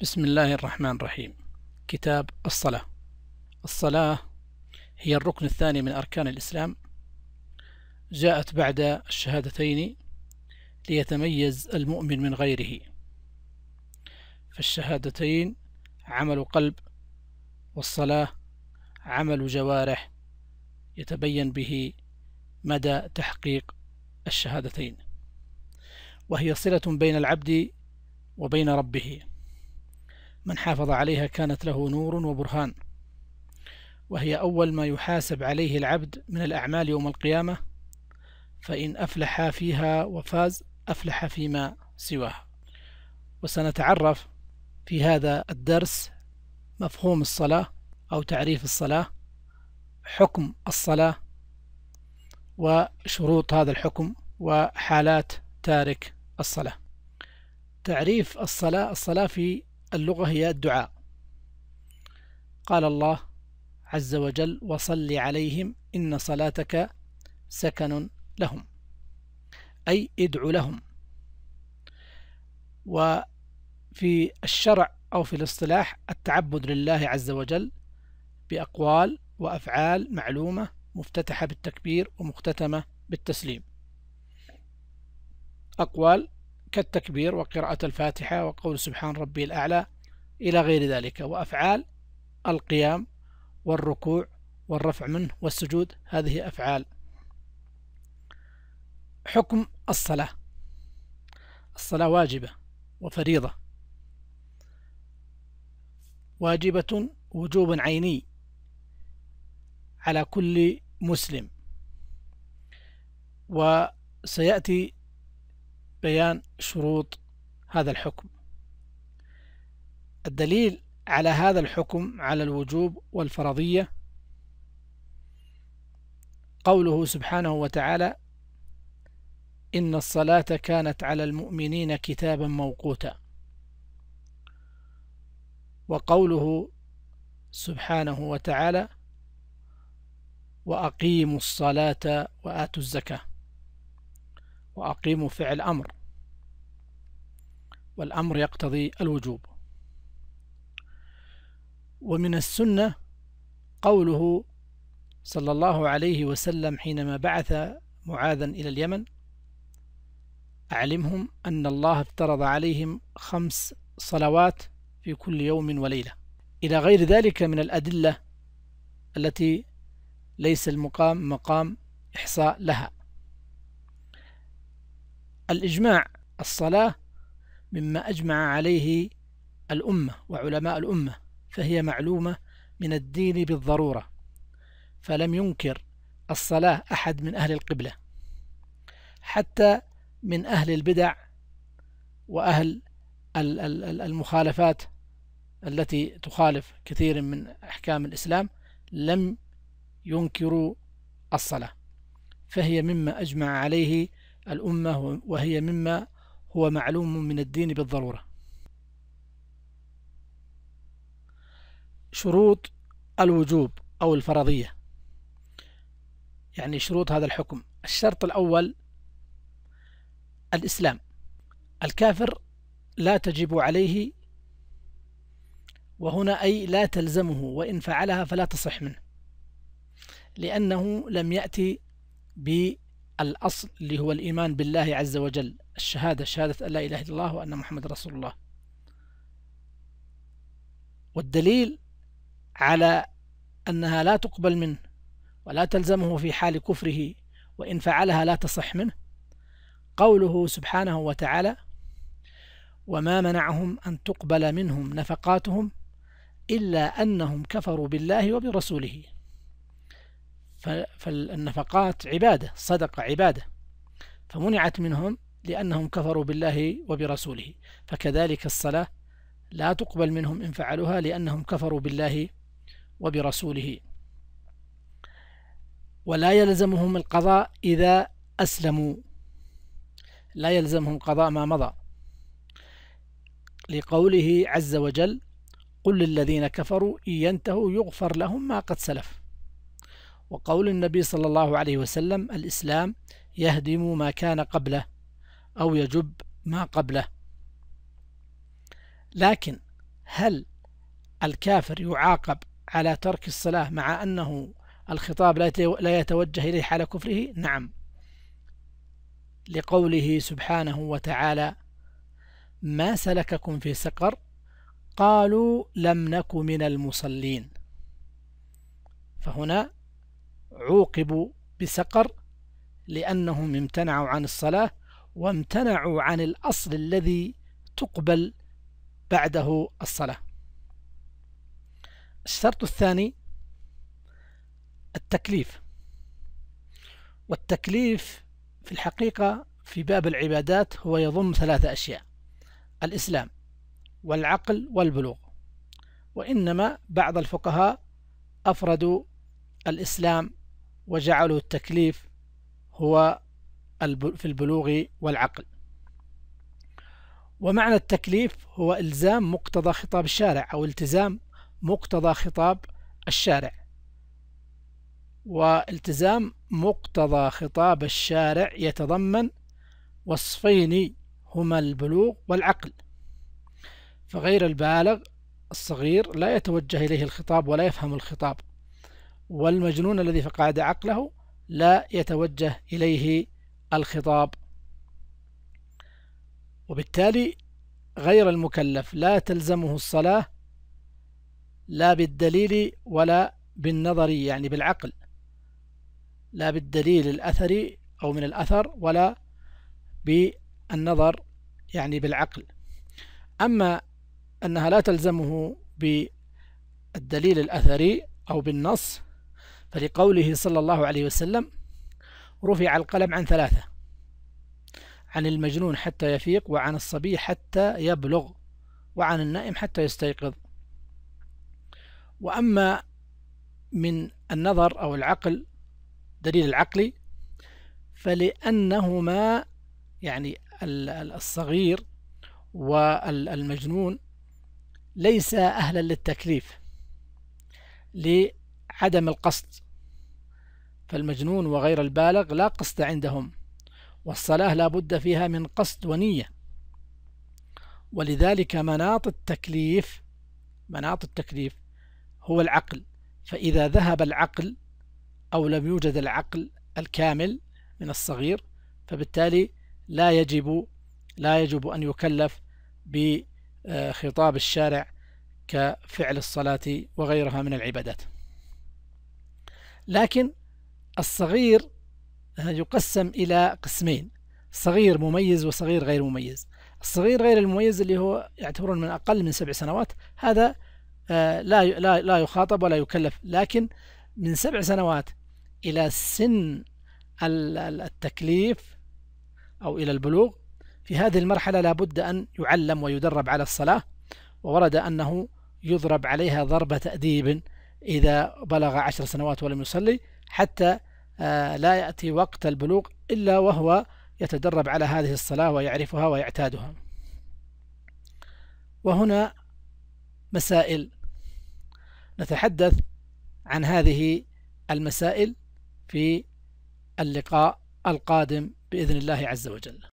بسم الله الرحمن الرحيم كتاب الصلاة الصلاة هي الركن الثاني من أركان الإسلام جاءت بعد الشهادتين ليتميز المؤمن من غيره فالشهادتين عمل قلب والصلاة عمل جوارح يتبين به مدى تحقيق الشهادتين وهي صلة بين العبد وبين ربه من حافظ عليها كانت له نور وبرهان وهي أول ما يحاسب عليه العبد من الأعمال يوم القيامة فإن أفلح فيها وفاز أفلح فيما سواها وسنتعرف في هذا الدرس مفهوم الصلاة أو تعريف الصلاة حكم الصلاة وشروط هذا الحكم وحالات تارك الصلاة تعريف الصلاة الصلاة في اللغة هي الدعاء قال الله عز وجل وصل عليهم إن صلاتك سكن لهم أي ادعو لهم وفي الشرع أو في الاصطلاح التعبد لله عز وجل بأقوال وأفعال معلومة مفتتحة بالتكبير ومختتمة بالتسليم أقوال كالتكبير وقراءة الفاتحة وقول سبحان ربي الأعلى إلى غير ذلك وأفعال القيام والركوع والرفع منه والسجود هذه أفعال حكم الصلاة الصلاة واجبة وفريضة واجبة وجوب عيني على كل مسلم وسيأتي بيان شروط هذا الحكم الدليل على هذا الحكم على الوجوب والفرضية قوله سبحانه وتعالى إن الصلاة كانت على المؤمنين كتابا موقوتا وقوله سبحانه وتعالى وأقيموا الصلاة وآتوا الزكاة وأقيم فعل أمر والأمر يقتضي الوجوب ومن السنة قوله صلى الله عليه وسلم حينما بعث معاذا إلى اليمن أعلمهم أن الله افترض عليهم خمس صلوات في كل يوم وليلة إلى غير ذلك من الأدلة التي ليس المقام مقام إحصاء لها الإجماع الصلاة مما أجمع عليه الأمة وعلماء الأمة فهي معلومة من الدين بالضرورة فلم ينكر الصلاة أحد من أهل القبلة حتى من أهل البدع وأهل المخالفات التي تخالف كثير من أحكام الإسلام لم ينكروا الصلاة فهي مما أجمع عليه الأمة وهي مما هو معلوم من الدين بالضرورة شروط الوجوب أو الفرضية يعني شروط هذا الحكم الشرط الأول الإسلام الكافر لا تجب عليه وهنا أي لا تلزمه وإن فعلها فلا تصح منه لأنه لم يأتي بالإسلام الأصل اللي هو الإيمان بالله عز وجل الشهادة شهادة أن لا إله إلا الله وأن محمد رسول الله والدليل على أنها لا تقبل منه ولا تلزمه في حال كفره وإن فعلها لا تصح منه قوله سبحانه وتعالى وما منعهم أن تقبل منهم نفقاتهم إلا أنهم كفروا بالله وبرسوله فالنفقات عبادة صدقة عبادة فمنعت منهم لأنهم كفروا بالله وبرسوله فكذلك الصلاة لا تقبل منهم إن فعلوها لأنهم كفروا بالله وبرسوله ولا يلزمهم القضاء إذا أسلموا لا يلزمهم قضاء ما مضى لقوله عز وجل قل للذين كفروا إن ينتهوا يغفر لهم ما قد سلف وقول النبي صلى الله عليه وسلم الإسلام يهدم ما كان قبله أو يجب ما قبله لكن هل الكافر يعاقب على ترك الصلاة مع أنه الخطاب لا يتوجه إليه حال كفره نعم لقوله سبحانه وتعالى ما سلككم في سقر قالوا لم نك من المصلين فهنا عوقبوا بسقر لأنهم امتنعوا عن الصلاة وامتنعوا عن الأصل الذي تقبل بعده الصلاة الشرط الثاني التكليف والتكليف في الحقيقة في باب العبادات هو يضم ثلاثة أشياء الإسلام والعقل والبلوغ وإنما بعض الفقهاء أفردوا الإسلام وجعلوا التكليف هو في البلوغ والعقل ومعنى التكليف هو إلزام مقتضى خطاب الشارع أو التزام مقتضى خطاب الشارع والتزام مقتضى خطاب الشارع يتضمن وصفين هما البلوغ والعقل فغير البالغ الصغير لا يتوجه إليه الخطاب ولا يفهم الخطاب والمجنون الذي فقد عقله لا يتوجه إليه الخطاب وبالتالي غير المكلف لا تلزمه الصلاة لا بالدليل ولا بالنظري يعني بالعقل لا بالدليل الأثري أو من الأثر ولا بالنظر يعني بالعقل أما أنها لا تلزمه بالدليل الأثري أو بالنص فلقوله صلى الله عليه وسلم رفع القلم عن ثلاثة عن المجنون حتى يفيق وعن الصبي حتى يبلغ وعن النائم حتى يستيقظ وأما من النظر أو العقل دليل العقلي فلأنهما يعني الصغير والمجنون ليس أهلا للتكليف عدم القصد فالمجنون وغير البالغ لا قصد عندهم والصلاة لا بد فيها من قصد ونية ولذلك مناط التكليف مناط التكليف هو العقل فإذا ذهب العقل أو لم يوجد العقل الكامل من الصغير فبالتالي لا يجب لا يجب أن يكلف بخطاب آه، الشارع كفعل الصلاة وغيرها من العبادات لكن الصغير آه، يقسم إلى قسمين صغير مميز وصغير غير مميز الصغير غير المميز اللي هو يعتبرون من أقل من سبع سنوات هذا آه، لا لا لا يخاطب ولا يكلف لكن من سبع سنوات إلى سن التكليف أو إلى البلوغ في هذه المرحلة لابد أن يعلم ويدرب على الصلاة وورد أنه يضرب عليها ضرب تأديب إذا بلغ عشر سنوات ولم يصلي حتى آه، لا يأتي وقت البلوغ إلا وهو يتدرب على هذه الصلاة ويعرفها ويعتادها وهنا مسائل نتحدث عن هذه المسائل في اللقاء القادم بإذن الله عز وجل